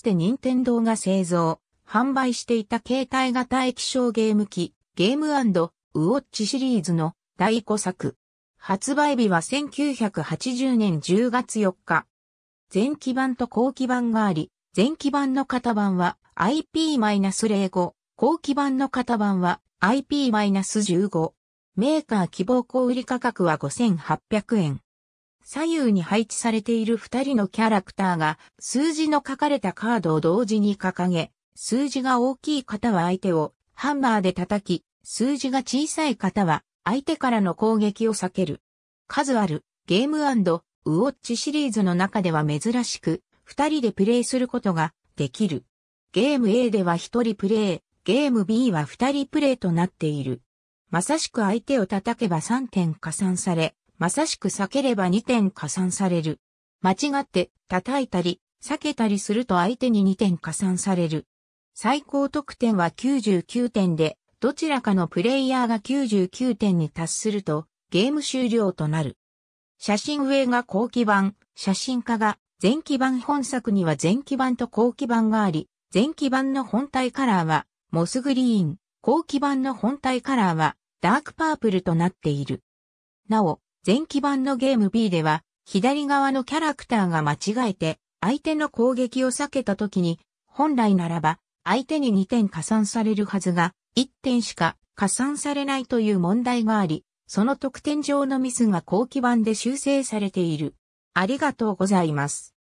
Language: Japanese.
つて任天堂が製造、販売していた携帯型液晶ゲーム機、ゲームウォッチシリーズの第5作。発売日は1980年10月4日。前期版と後期版があり、前期版の型番は IP-05、後期版の型番は IP-15。メーカー希望小売価格は5800円。左右に配置されている二人のキャラクターが数字の書かれたカードを同時に掲げ、数字が大きい方は相手をハンマーで叩き、数字が小さい方は相手からの攻撃を避ける。数あるゲームウォッチシリーズの中では珍しく二人でプレイすることができる。ゲーム A では一人プレイ、ゲーム B は二人プレイとなっている。まさしく相手を叩けば3点加算され、まさしく避ければ2点加算される。間違って叩いたり、避けたりすると相手に2点加算される。最高得点は99点で、どちらかのプレイヤーが99点に達すると、ゲーム終了となる。写真上が後期版、写真家が、前期版本作には前期版と後期版があり、前期版の本体カラーは、モスグリーン、後期版の本体カラーは、ダークパープルとなっている。なお、前期版のゲーム B では、左側のキャラクターが間違えて、相手の攻撃を避けた時に、本来ならば、相手に2点加算されるはずが、1点しか加算されないという問題があり、その得点上のミスが後期版で修正されている。ありがとうございます。